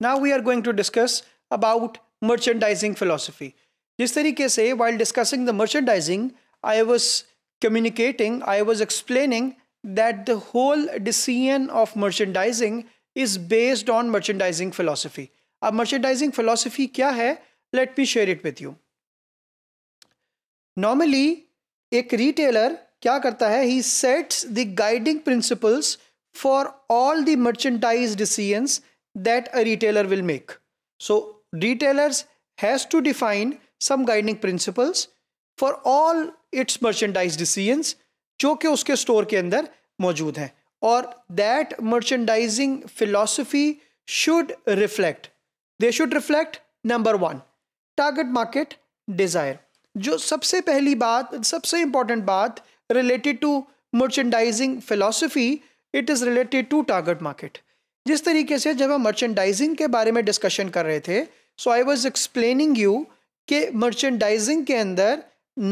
Now we are going to discuss about merchandising philosophy. This तरीके while discussing the merchandising, I was communicating, I was explaining that the whole decision of merchandising is based on merchandising philosophy. अब merchandising philosophy kya है? Let me share it with you. Normally, a retailer क्या करता है? He sets the guiding principles for all the merchandise decisions that a retailer will make. So retailers has to define some guiding principles for all its merchandise decisions jo ke uske store ke andar maujood hain or that merchandising philosophy should reflect they should reflect number 1 target market desire jo sabse pehli baat sabse important baat related to merchandising philosophy it is related to target market जिस तरीके से जब हम merchandising के बारे में discussion कर रहे थे so I was explaining you कि मर्चेंडाइजिंग के अंदर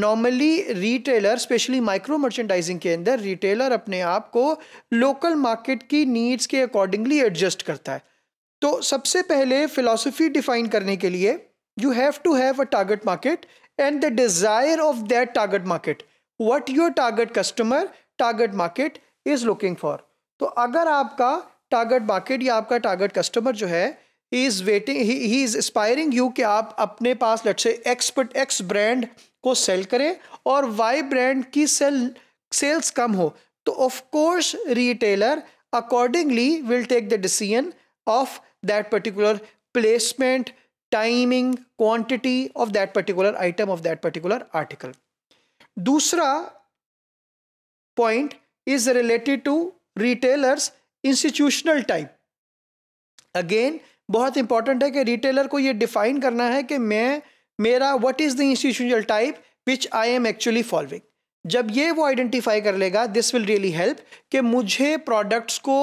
normally retailer especially micro merchandising के अंदर रिटेलर अपने आप को लोकल मार्केट की नीड्स के अकॉर्डिंगली एडजस्ट करता है तो सबसे पहले फिलॉसफी डिफाइन करने के लिए you have to have a target market and the desire of that target market what your target customer target market is looking for तो अगर आपका टारगेट मार्केट या आपका टारगेट कस्टमर जो है he is waiting he is inspiring you कि आप अपने पास लट से एक्सपर्ट एक्स ब्रांड को सेल करें और वाई ब्रांड की सेल सेल्स कम हो तो of course retailer accordingly will take the decision of that particular placement timing quantity of that particular item of that particular article दूसरा point is related to retailers institutional type again बहुत important है कि retailer को ये define करना है कि मैं मेरा what is the institutional type which I am actually following जब ये वो आइडेंटिफाई कर लेगा दिस विल रियली हेल्प कि मुझे प्रोडक्ट्स को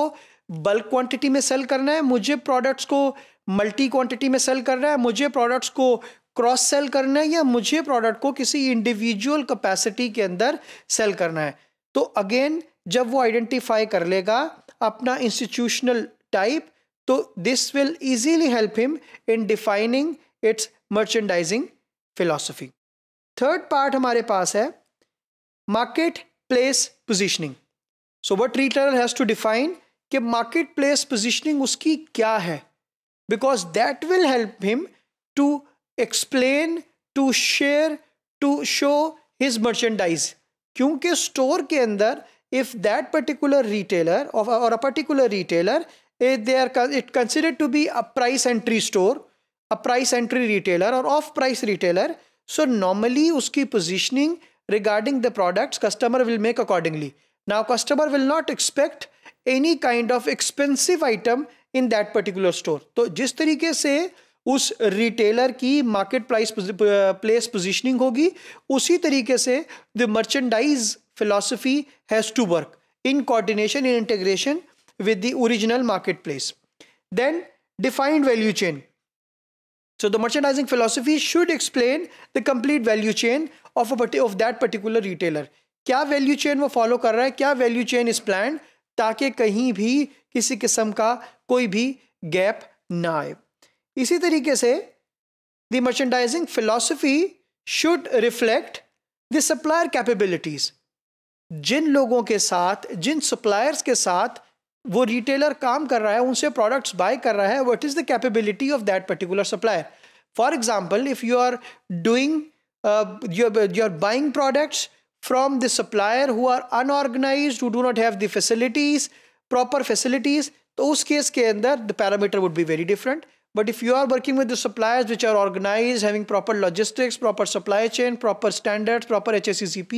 बल्क क्वांटिटी में सेल करना है मुझे प्रोडक्ट्स को मल्टी क्वांटिटी में सेल करना है मुझे प्रोडक्ट्स को क्रॉस सेल करना है या मुझे प्रोडक्ट को किसी इंडिविजुअल कैपेसिटी के अंदर सेल करना है तो अगेन जब वो आइडेंटिफाई कर लेगा अपना इंस्टीट्यूशनल टाइप तो this will easily help him in defining its merchandising philosophy third part हमारे पास है market place positioning so what retailer has to define कि मार्केट प्लेस पोजिशनिंग उसकी क्या है because that will help him to explain to share to show his merchandise क्योंकि store के अंदर if that particular retailer or a particular retailer if they are it considered to be a price entry store a price entry retailer or off price retailer so normally uski positioning regarding the products customer will make accordingly now customer will not expect any kind of expensive item in that particular store to jis tarike se उस retailer की market price place positioning होगी उसी तरीके से the merchandise philosophy has to work in coordination in integration with the original marketplace then defined value chain so the merchandising philosophy should explain the complete value chain of a of that particular retailer क्या value chain वो follow कर रहा है क्या value chain इस plan ताकि कहीं भी किसी किस्म का कोई भी गैप ना आए इसी तरीके से the merchandising philosophy should reflect the supplier capabilities जिन लोगों के साथ जिन सप्लायर्स के साथ वो रिटेलर काम कर रहा है उनसे प्रोडक्ट्स बाय कर रहा है what is the capability of that particular supplier for example if you are doing you are buying products from the supplier who are unorganise who do not have the facilities proper facilities तो उस case के अंदर the parameter would be very different But if you are working with the suppliers which are organized, having proper logistics, proper supply chain, proper standards, proper HACCP,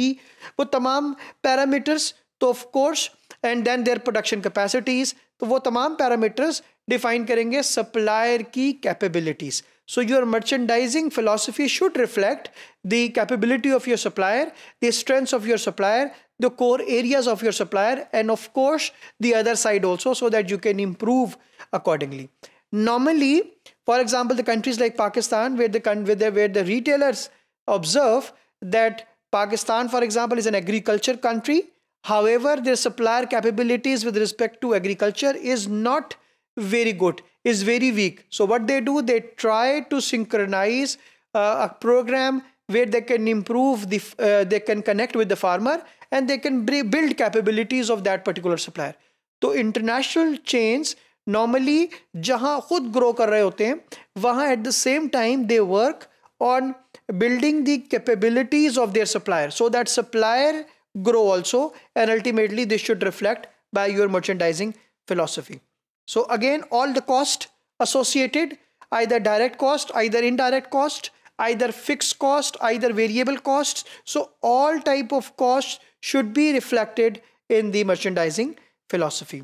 वो तमाम parameters तो of course and then their production capacities तो वो parameters define करेंगे supplier की capabilities. So your merchandising philosophy should reflect the capability of your supplier, the strengths of your supplier, the core areas of your supplier and of course the other side also so that you can improve accordingly. Normally, for example, the countries like Pakistan, where the, where the, where the retailers observe that Pakistan, for example, is an agriculture country. However, their supplier capabilities with respect to agriculture is not very good, is very weak. So what they do, they try to synchronize uh, a program where they can improve the, uh, they can connect with the farmer and they can build capabilities of that particular supplier. So international chains Normally, जहाँ खुद grow, कर रहे होते हैं वहाँ same time, they work on building the capabilities of their of so that so grow also and ultimately this should reflect by your merchandising philosophy so again all the cost associated either direct cost either indirect cost either fixed cost either variable costs so all type of costs should be reflected in the merchandising philosophy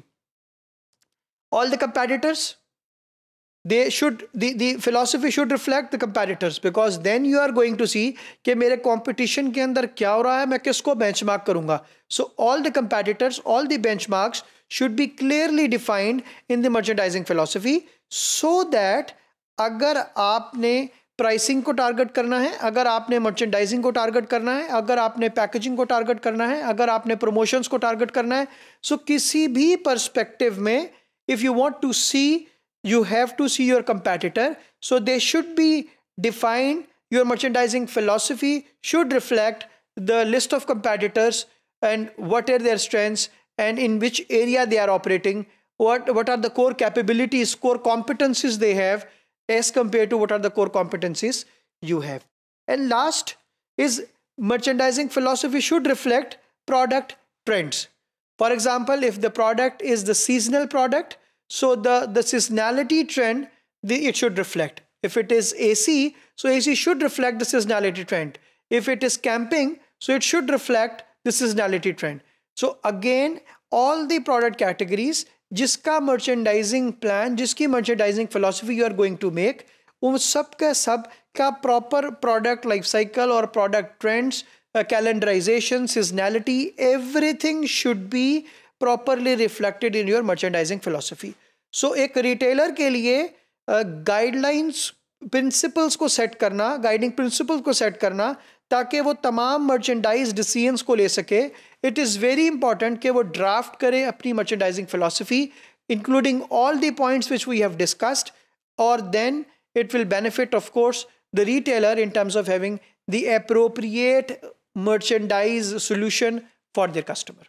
all the competitors they should the, the philosophy should reflect the competitors because then you are going to see कि mere competition ke andar kya ho raha hai main kisko benchmark karunga so all the competitors all the benchmarks should be clearly defined in the merchandising philosophy so that agar aapne pricing को target करना है अगर आपने merchandising को target करना है अगर आपने पैकेजिंग को टारगेट करना है अगर आपने प्रमोशंस को टारगेट करना है सो so किसी भी पर्सपेक्टिव में if you want to see you have to see your competitor so they should be defined your merchandising philosophy should reflect the list of competitors and what are their strengths and in which area they are operating what what are the core capabilities core competencies they have as compared to what are the core competencies you have and last is merchandising philosophy should reflect product trends for example, if the product is the seasonal product, so the, the seasonality trend, the, it should reflect. If it is AC, so AC should reflect the seasonality trend. If it is camping, so it should reflect the seasonality trend. So again, all the product categories, जिसका merchandising plan, जिसकी merchandising philosophy you are going to make, उन सब का सब का proper product life cycle or product trends calendarization, seasonality, everything should be properly reflected in your merchandising philosophy. So, a retailer ke liye uh, guidelines principles ko set karna, guiding principles ko set karna, taake wo tamam merchandise decisions ko le sake. It is very important ke wo draft kare apni merchandising philosophy, including all the points which we have discussed, or then it will benefit, of course, the retailer in terms of having the appropriate merchandise solution for their customer.